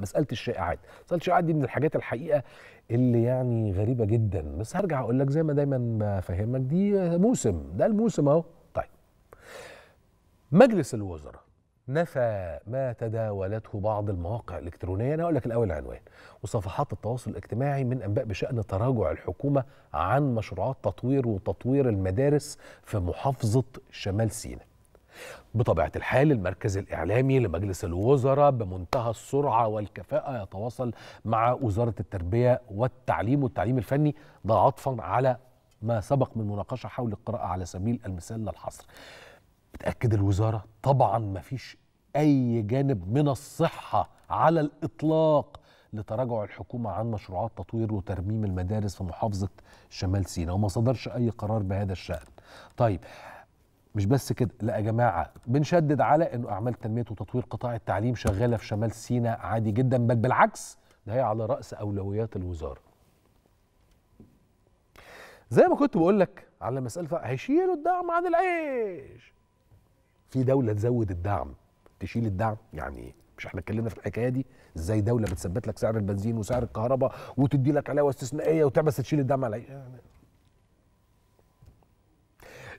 مساله الشائعات مساله الشائعات دي من الحاجات الحقيقه اللي يعني غريبه جدا بس هرجع اقول لك زي ما دايما بفهمك دي موسم ده الموسم اهو طيب مجلس الوزراء نفى ما تداولته بعض المواقع الإلكترونية أنا أقول لك الأول عنوان وصفحات التواصل الاجتماعي من أنباء بشأن تراجع الحكومة عن مشروعات تطوير وتطوير المدارس في محافظة شمال سيناء بطبيعة الحال المركز الإعلامي لمجلس الوزراء بمنتهى السرعة والكفاءة يتواصل مع وزارة التربية والتعليم والتعليم الفني ده عطفا على ما سبق من مناقشة حول القراءة على سبيل المثال للحصر بتأكد الوزارة طبعا ما فيش أي جانب من الصحة على الإطلاق لتراجع الحكومة عن مشروعات تطوير وترميم المدارس في محافظة شمال سيناء وما صدرش أي قرار بهذا الشأن طيب مش بس كده لا يا جماعه بنشدد على انه اعمال تنميه وتطوير قطاع التعليم شغاله في شمال سيناء عادي جدا بل بالعكس ده هي على راس اولويات الوزاره زي ما كنت بقول لك على مساله هيشيلوا الدعم عن العيش في دوله تزود الدعم تشيل الدعم يعني مش احنا اتكلمنا في الحكايه دي ازاي دوله بتثبت لك سعر البنزين وسعر الكهرباء وتدي لك علاوه استثنائيه وتعبس تشيل الدعم على العيش يعني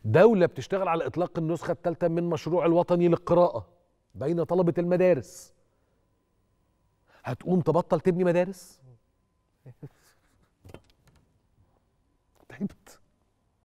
دولة بتشتغل على إطلاق النسخة الثالثة من مشروع الوطني للقراءة بين طلبة المدارس هتقوم تبطل تبني مدارس؟ تعبت